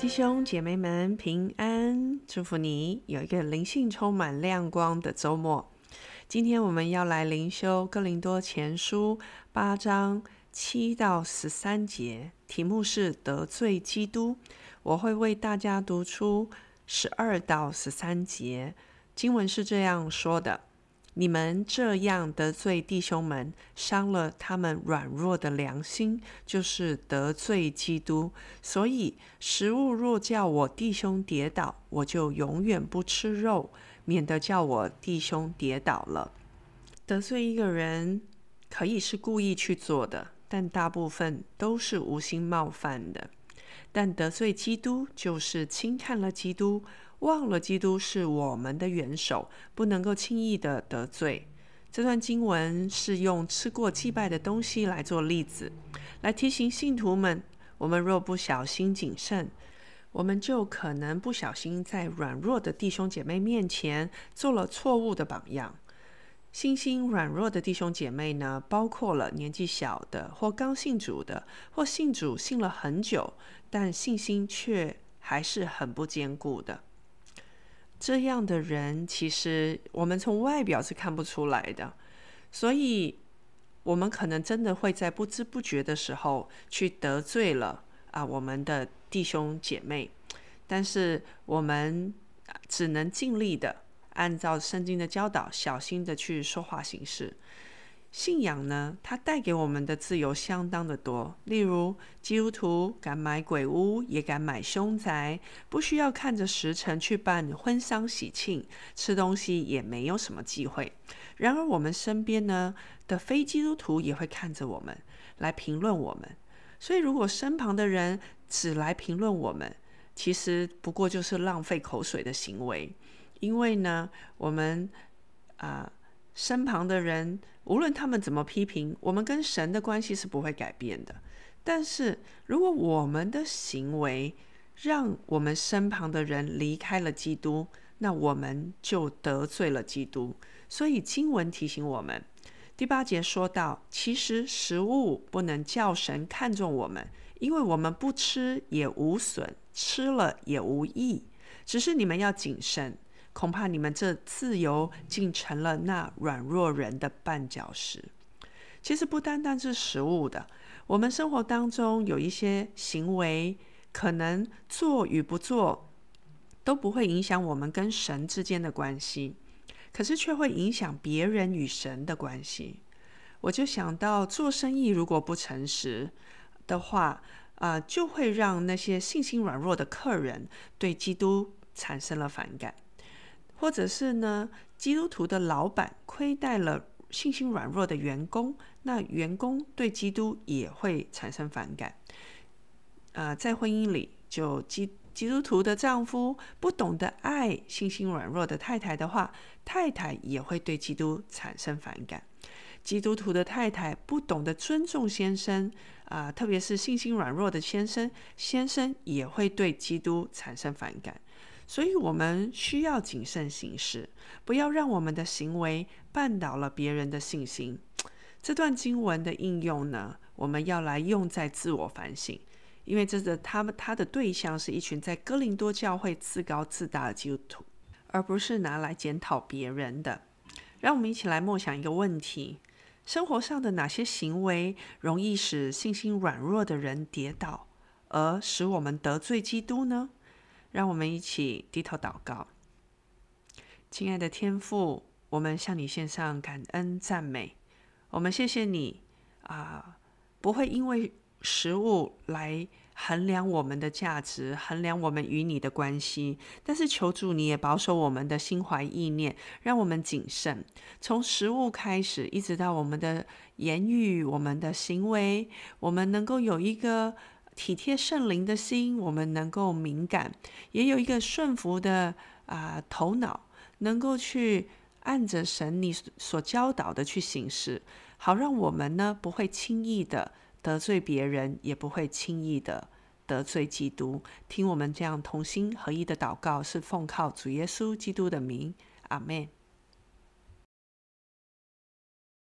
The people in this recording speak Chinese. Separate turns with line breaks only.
弟兄姐妹们，平安！祝福你有一个灵性充满亮光的周末。今天我们要来灵修《哥林多前书》八章七到十三节，题目是得罪基督。我会为大家读出十二到十三节经文，是这样说的。你们这样得罪弟兄们，伤了他们软弱的良心，就是得罪基督。所以，食物若叫我弟兄跌倒，我就永远不吃肉，免得叫我弟兄跌倒了。得罪一个人可以是故意去做的，但大部分都是无心冒犯的。但得罪基督，就是轻看了基督。忘了基督是我们的元首，不能够轻易的得罪。这段经文是用吃过祭拜的东西来做例子，来提醒信徒们：我们若不小心谨慎，我们就可能不小心在软弱的弟兄姐妹面前做了错误的榜样。信心软弱的弟兄姐妹呢，包括了年纪小的，或刚信主的，或信主信了很久，但信心却还是很不坚固的。这样的人，其实我们从外表是看不出来的，所以，我们可能真的会在不知不觉的时候去得罪了啊我们的弟兄姐妹，但是我们只能尽力的按照圣经的教导，小心的去说话行事。信仰呢，它带给我们的自由相当的多。例如，基督徒敢买鬼屋，也敢买凶宅，不需要看着时辰去办婚丧喜庆，吃东西也没有什么忌讳。然而，我们身边呢的非基督徒也会看着我们来评论我们。所以，如果身旁的人只来评论我们，其实不过就是浪费口水的行为。因为呢，我们啊。身旁的人，无论他们怎么批评，我们跟神的关系是不会改变的。但是如果我们的行为让我们身旁的人离开了基督，那我们就得罪了基督。所以经文提醒我们，第八节说到，其实食物不能叫神看重我们，因为我们不吃也无损，吃了也无益，只是你们要谨慎。恐怕你们这自由竟成了那软弱人的绊脚石。其实不单单是食物的，我们生活当中有一些行为，可能做与不做都不会影响我们跟神之间的关系，可是却会影响别人与神的关系。我就想到，做生意如果不诚实的话，啊，就会让那些信心软弱的客人对基督产生了反感。或者是呢？基督徒的老板亏待了信心软弱的员工，那员工对基督也会产生反感。啊，在婚姻里，就基基督徒的丈夫不懂得爱信心软弱的太太的话，太太也会对基督产生反感。基督徒的太太不懂得尊重先生，啊，特别是信心软弱的先生，先生也会对基督产生反感。所以，我们需要谨慎行事，不要让我们的行为绊倒了别人的信心。这段经文的应用呢，我们要来用在自我反省，因为这个他们他的对象是一群在哥林多教会自高自大的基督徒，而不是拿来检讨别人的。让我们一起来默想一个问题：生活上的哪些行为容易使信心软弱的人跌倒，而使我们得罪基督呢？让我们一起低头祷告，亲爱的天父，我们向你献上感恩赞美，我们谢谢你啊，不会因为食物来衡量我们的价值，衡量我们与你的关系。但是求主你也保守我们的心怀意念，让我们谨慎，从食物开始，一直到我们的言语、我们的行为，我们能够有一个。体贴圣灵的心，我们能够敏感，也有一个顺服的啊头脑，能够去按着神你所教导的去行事，好让我们呢不会轻易的得罪别人，也不会轻易的得罪基督。听我们这样同心合一的祷告，是奉靠主耶稣基督的名，阿门。